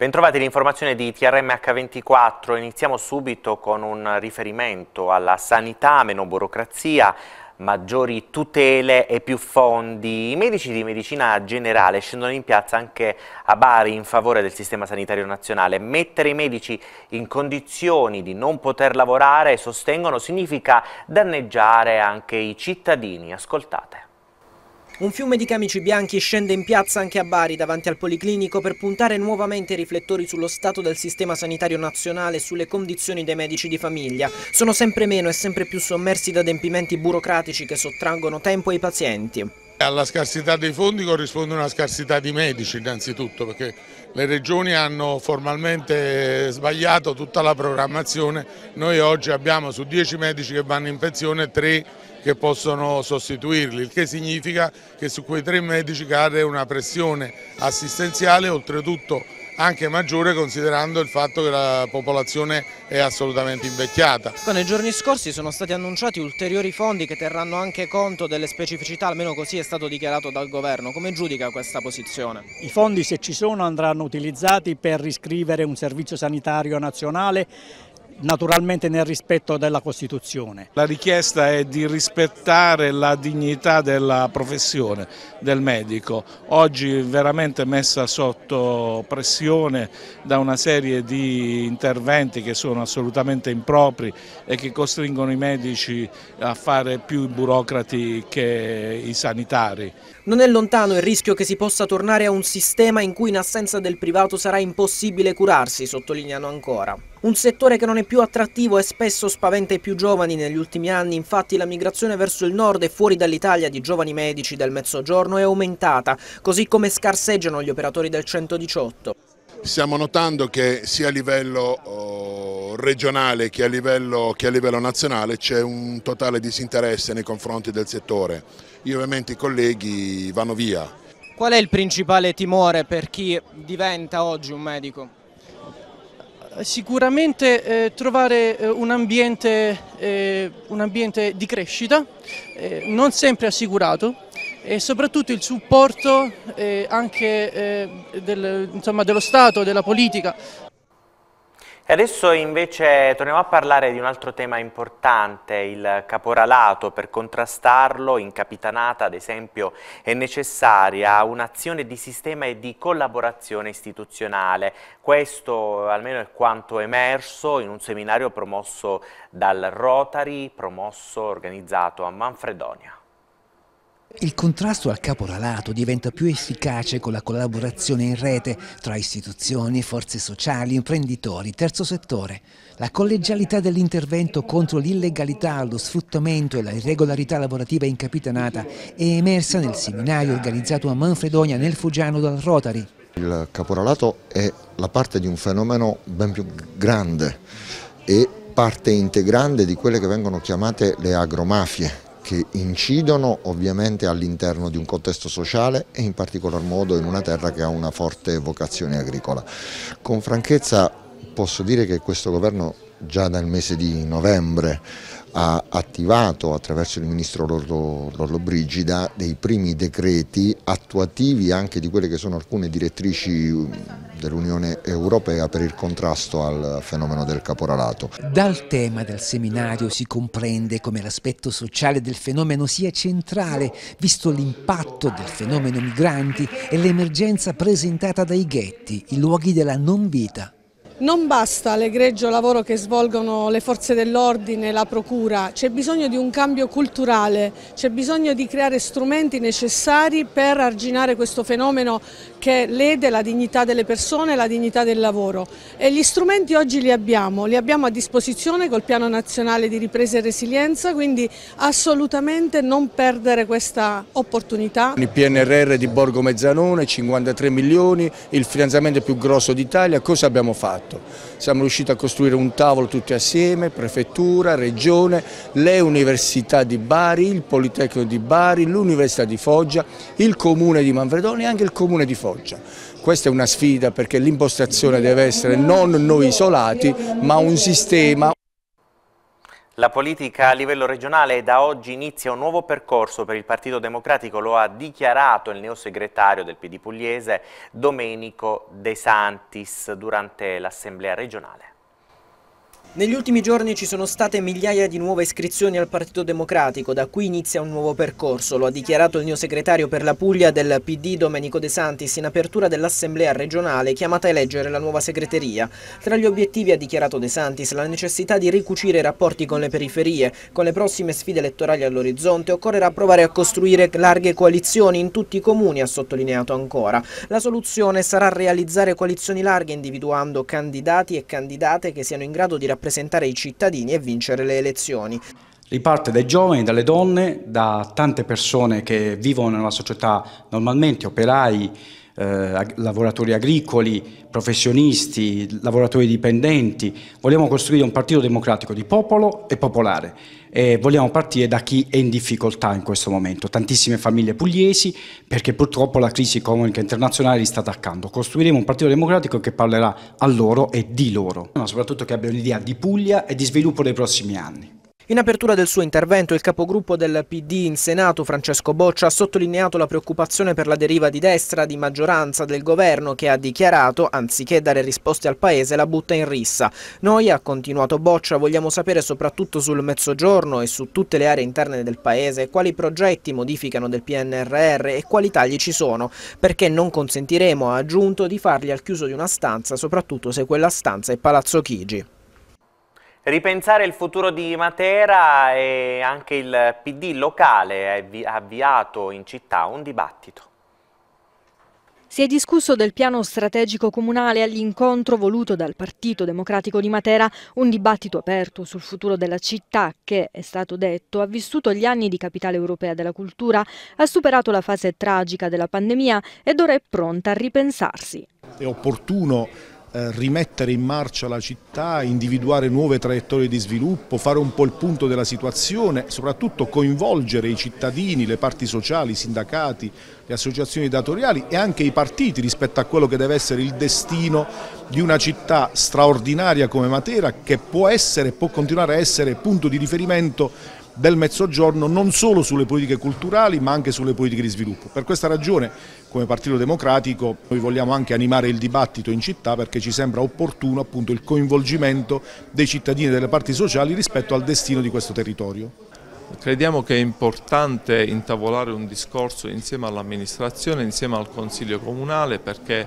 Bentrovati l'informazione di TRMH24, iniziamo subito con un riferimento alla sanità, meno burocrazia, maggiori tutele e più fondi. I medici di medicina generale scendono in piazza anche a Bari in favore del sistema sanitario nazionale. Mettere i medici in condizioni di non poter lavorare, sostengono, significa danneggiare anche i cittadini. Ascoltate. Un fiume di camici bianchi scende in piazza anche a Bari davanti al Policlinico per puntare nuovamente i riflettori sullo stato del sistema sanitario nazionale e sulle condizioni dei medici di famiglia. Sono sempre meno e sempre più sommersi da adempimenti burocratici che sottraggono tempo ai pazienti. Alla scarsità dei fondi corrisponde una scarsità di medici innanzitutto perché le regioni hanno formalmente sbagliato tutta la programmazione. Noi oggi abbiamo su 10 medici che vanno in pensione 3 che possono sostituirli, il che significa che su quei tre medici cade una pressione assistenziale oltretutto anche maggiore considerando il fatto che la popolazione è assolutamente invecchiata. Ecco, nei giorni scorsi sono stati annunciati ulteriori fondi che terranno anche conto delle specificità, almeno così è stato dichiarato dal governo. Come giudica questa posizione? I fondi se ci sono andranno utilizzati per riscrivere un servizio sanitario nazionale naturalmente nel rispetto della Costituzione. La richiesta è di rispettare la dignità della professione del medico, oggi veramente messa sotto pressione da una serie di interventi che sono assolutamente impropri e che costringono i medici a fare più i burocrati che i sanitari. Non è lontano il rischio che si possa tornare a un sistema in cui in assenza del privato sarà impossibile curarsi, sottolineano ancora. Un settore che non è più attrattivo e spesso spaventa i più giovani negli ultimi anni, infatti la migrazione verso il nord e fuori dall'Italia di giovani medici del Mezzogiorno è aumentata, così come scarseggiano gli operatori del 118. Stiamo notando che sia a livello oh, regionale che a livello, che a livello nazionale c'è un totale disinteresse nei confronti del settore. Io, ovviamente i colleghi vanno via. Qual è il principale timore per chi diventa oggi un medico? Sicuramente eh, trovare eh, un, ambiente, eh, un, ambiente, di crescita, eh, non sempre assicurato, e soprattutto il supporto eh, anche eh, del, insomma, dello Stato, della politica, e adesso invece torniamo a parlare di un altro tema importante, il caporalato. Per contrastarlo in capitanata, ad esempio, è necessaria un'azione di sistema e di collaborazione istituzionale. Questo almeno è quanto emerso in un seminario promosso dal Rotary, promosso, organizzato a Manfredonia. Il contrasto al caporalato diventa più efficace con la collaborazione in rete tra istituzioni, forze sociali, imprenditori, terzo settore. La collegialità dell'intervento contro l'illegalità, lo sfruttamento e la irregolarità lavorativa incapitanata è emersa nel seminario organizzato a Manfredonia nel Fugiano dal Rotary. Il caporalato è la parte di un fenomeno ben più grande e parte integrante di quelle che vengono chiamate le agromafie che incidono ovviamente all'interno di un contesto sociale e in particolar modo in una terra che ha una forte vocazione agricola. Con franchezza posso dire che questo governo già dal mese di novembre ha attivato attraverso il ministro Lordo, Brigida dei primi decreti attuativi anche di quelle che sono alcune direttrici dell'Unione Europea per il contrasto al fenomeno del caporalato. Dal tema del seminario si comprende come l'aspetto sociale del fenomeno sia centrale, visto l'impatto del fenomeno migranti e l'emergenza presentata dai ghetti, i luoghi della non vita. Non basta l'egregio lavoro che svolgono le forze dell'ordine, la procura, c'è bisogno di un cambio culturale, c'è bisogno di creare strumenti necessari per arginare questo fenomeno che lede la dignità delle persone e la dignità del lavoro. E gli strumenti oggi li abbiamo, li abbiamo a disposizione col Piano Nazionale di Ripresa e Resilienza, quindi assolutamente non perdere questa opportunità. Il PNRR di Borgo Mezzanone, 53 milioni, il finanziamento più grosso d'Italia, cosa abbiamo fatto? fatto. Certo, siamo riusciti a costruire un tavolo tutti assieme, prefettura, regione, le università di Bari, il Politecnico di Bari, l'Università di Foggia, il comune di Manfredoni e anche il comune di Foggia. Questa è una sfida perché l'impostazione deve essere non noi isolati ma un sistema. La politica a livello regionale da oggi inizia un nuovo percorso per il Partito Democratico, lo ha dichiarato il neo segretario del PD pugliese Domenico De Santis durante l'assemblea regionale. Negli ultimi giorni ci sono state migliaia di nuove iscrizioni al Partito Democratico, da qui inizia un nuovo percorso, lo ha dichiarato il mio segretario per la Puglia del PD Domenico De Santis in apertura dell'Assemblea regionale chiamata a eleggere la nuova segreteria. Tra gli obiettivi ha dichiarato De Santis la necessità di ricucire i rapporti con le periferie, con le prossime sfide elettorali all'orizzonte occorrerà provare a costruire larghe coalizioni in tutti i comuni, ha sottolineato ancora. La soluzione sarà realizzare coalizioni larghe individuando candidati e candidate che siano in grado di rappresentare rappresentare i cittadini e vincere le elezioni. Riparte dai giovani, dalle donne, da tante persone che vivono nella società normalmente, operai, eh, lavoratori agricoli, professionisti, lavoratori dipendenti. Vogliamo costruire un partito democratico di popolo e popolare. E vogliamo partire da chi è in difficoltà in questo momento, tantissime famiglie pugliesi, perché purtroppo la crisi economica internazionale li sta attaccando. Costruiremo un partito democratico che parlerà a loro e di loro, ma soprattutto che abbia un'idea di Puglia e di sviluppo dei prossimi anni. In apertura del suo intervento il capogruppo del PD in Senato, Francesco Boccia, ha sottolineato la preoccupazione per la deriva di destra di maggioranza del governo che ha dichiarato, anziché dare risposte al Paese, la butta in rissa. Noi, ha continuato Boccia, vogliamo sapere soprattutto sul Mezzogiorno e su tutte le aree interne del Paese quali progetti modificano del PNRR e quali tagli ci sono, perché non consentiremo, ha aggiunto, di farli al chiuso di una stanza, soprattutto se quella stanza è Palazzo Chigi. Ripensare il futuro di Matera e anche il PD locale ha avviato in città un dibattito. Si è discusso del piano strategico comunale all'incontro voluto dal Partito Democratico di Matera, un dibattito aperto sul futuro della città che, è stato detto, ha vissuto gli anni di capitale europea della cultura, ha superato la fase tragica della pandemia ed ora è pronta a ripensarsi. È opportuno eh, rimettere in marcia la città, individuare nuove traiettorie di sviluppo, fare un po' il punto della situazione, soprattutto coinvolgere i cittadini, le parti sociali, i sindacati, le associazioni datoriali e anche i partiti rispetto a quello che deve essere il destino di una città straordinaria come Matera che può essere e può continuare a essere punto di riferimento del Mezzogiorno non solo sulle politiche culturali ma anche sulle politiche di sviluppo. Per questa ragione come Partito Democratico noi vogliamo anche animare il dibattito in città perché ci sembra opportuno appunto il coinvolgimento dei cittadini e delle parti sociali rispetto al destino di questo territorio. Crediamo che è importante intavolare un discorso insieme all'amministrazione, insieme al Consiglio Comunale perché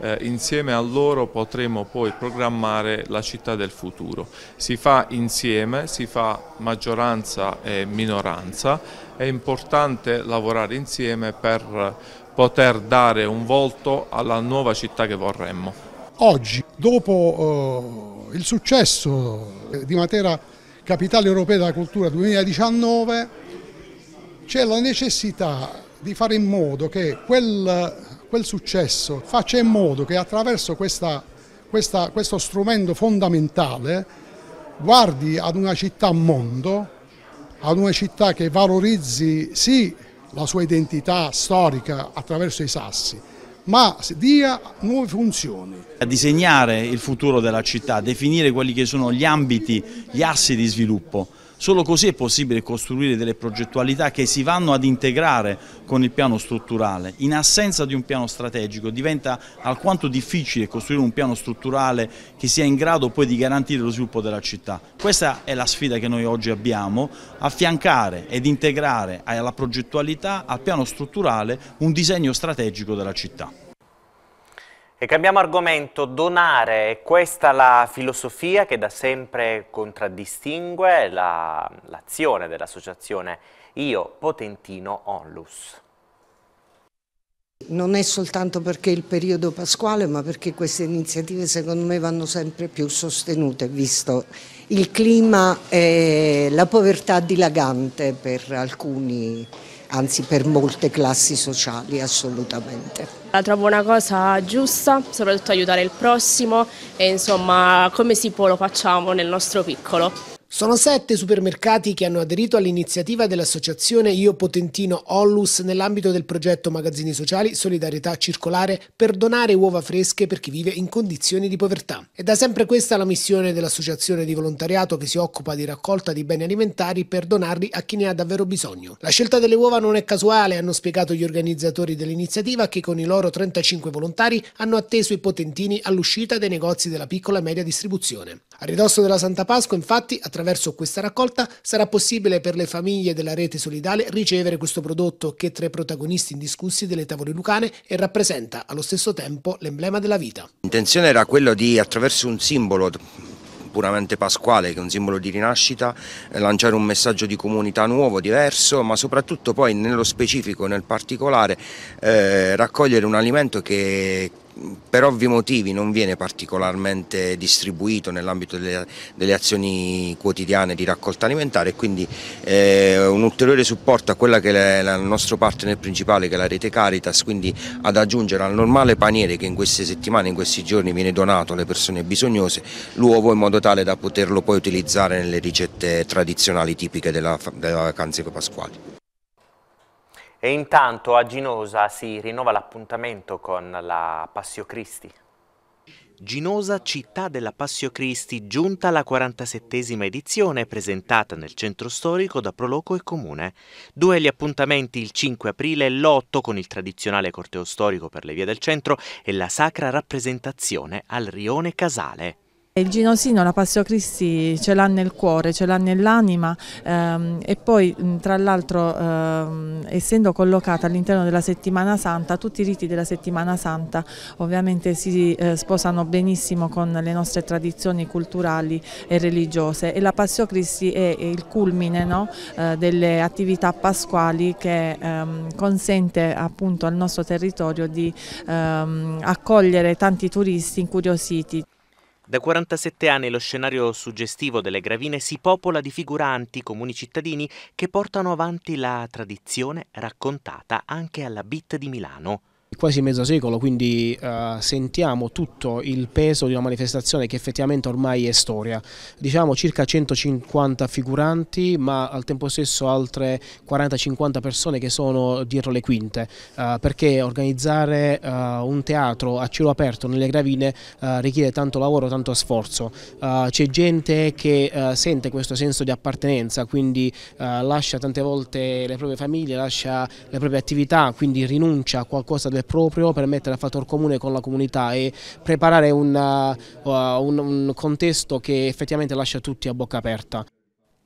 eh, insieme a loro potremo poi programmare la città del futuro. Si fa insieme, si fa maggioranza e minoranza, è importante lavorare insieme per poter dare un volto alla nuova città che vorremmo. Oggi, dopo eh, il successo eh, di Matera Capitale Europea della Cultura 2019, c'è la necessità di fare in modo che quel quel successo faccia in modo che attraverso questa, questa, questo strumento fondamentale guardi ad una città mondo, ad una città che valorizzi sì la sua identità storica attraverso i sassi, ma dia nuove funzioni. A disegnare il futuro della città, definire quelli che sono gli ambiti, gli assi di sviluppo Solo così è possibile costruire delle progettualità che si vanno ad integrare con il piano strutturale. In assenza di un piano strategico diventa alquanto difficile costruire un piano strutturale che sia in grado poi di garantire lo sviluppo della città. Questa è la sfida che noi oggi abbiamo, affiancare ed integrare alla progettualità, al piano strutturale, un disegno strategico della città. E cambiamo argomento, donare, è questa la filosofia che da sempre contraddistingue l'azione la, dell'associazione Io Potentino Onlus. Non è soltanto perché è il periodo pasquale, ma perché queste iniziative secondo me vanno sempre più sostenute, visto il clima e la povertà dilagante per alcuni anzi per molte classi sociali assolutamente. La trovo una cosa giusta, soprattutto aiutare il prossimo e insomma come si può lo facciamo nel nostro piccolo. Sono sette i supermercati che hanno aderito all'iniziativa dell'associazione Io Potentino Ollus nell'ambito del progetto Magazzini Sociali Solidarietà Circolare per donare uova fresche per chi vive in condizioni di povertà. È da sempre questa la missione dell'associazione di volontariato che si occupa di raccolta di beni alimentari per donarli a chi ne ha davvero bisogno. La scelta delle uova non è casuale, hanno spiegato gli organizzatori dell'iniziativa che con i loro 35 volontari hanno atteso i potentini all'uscita dei negozi della piccola e media distribuzione. A ridosso della Santa Pasqua, infatti, attraverso questa raccolta sarà possibile per le famiglie della rete solidale ricevere questo prodotto che tra i protagonisti indiscussi delle tavole lucane e rappresenta allo stesso tempo l'emblema della vita. L'intenzione era quella di, attraverso un simbolo puramente pasquale, che è un simbolo di rinascita, eh, lanciare un messaggio di comunità nuovo, diverso, ma soprattutto poi nello specifico, nel particolare, eh, raccogliere un alimento che per ovvi motivi non viene particolarmente distribuito nell'ambito delle, delle, azioni quotidiane di raccolta alimentare e quindi eh, un ulteriore supporto a quella che è il nostro partner principale che è la rete Caritas, quindi ad aggiungere al normale paniere che in queste settimane, in questi giorni viene donato alle persone bisognose, l'uovo in modo tale da poterlo poi utilizzare nelle ricette tradizionali tipiche della, delle vacanze pasquali. E intanto a Ginosa si rinnova l'appuntamento con la Passio Cristi. Ginosa, città della Passio Cristi, giunta alla 47esima edizione presentata nel centro storico da Proloco e Comune. Due gli appuntamenti il 5 aprile e l'8 con il tradizionale corteo storico per le vie del centro e la sacra rappresentazione al rione Casale. Il Ginosino, la Passio Cristi ce l'ha nel cuore, ce l'ha nell'anima ehm, e poi tra l'altro ehm, essendo collocata all'interno della settimana santa, tutti i riti della settimana santa ovviamente si eh, sposano benissimo con le nostre tradizioni culturali e religiose e la Passio Cristi è il culmine no? eh, delle attività pasquali che ehm, consente appunto al nostro territorio di ehm, accogliere tanti turisti incuriositi. Da 47 anni lo scenario suggestivo delle gravine si popola di figuranti, comuni cittadini, che portano avanti la tradizione raccontata anche alla Bit di Milano quasi mezzo secolo, quindi uh, sentiamo tutto il peso di una manifestazione che effettivamente ormai è storia. Diciamo circa 150 figuranti, ma al tempo stesso altre 40-50 persone che sono dietro le quinte, uh, perché organizzare uh, un teatro a cielo aperto nelle gravine richiede tanto lavoro, tanto sforzo. C'è gente che sente questo senso di appartenenza, quindi lascia tante volte le proprie famiglie, lascia le proprie attività, quindi rinuncia a qualcosa del e proprio per mettere a fattor comune con la comunità e preparare una, uh, uh, un, un contesto che effettivamente lascia tutti a bocca aperta.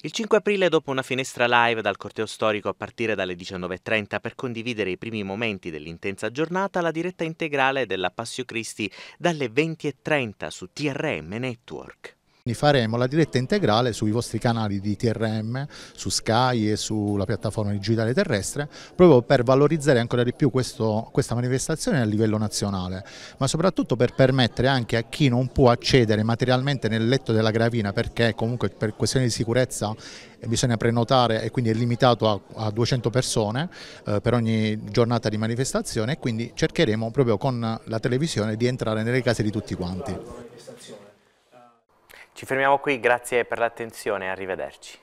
Il 5 aprile, dopo una finestra live dal corteo storico a partire dalle 19.30 per condividere i primi momenti dell'intensa giornata, la diretta integrale della Passio Christi dalle 20.30 su TRM Network. Faremo la diretta integrale sui vostri canali di TRM, su Sky e sulla piattaforma digitale terrestre, proprio per valorizzare ancora di più questo, questa manifestazione a livello nazionale, ma soprattutto per permettere anche a chi non può accedere materialmente nel letto della gravina perché comunque per questioni di sicurezza eh, bisogna prenotare e quindi è limitato a, a 200 persone eh, per ogni giornata di manifestazione e quindi cercheremo proprio con la televisione di entrare nelle case di tutti quanti. Ci fermiamo qui, grazie per l'attenzione e arrivederci.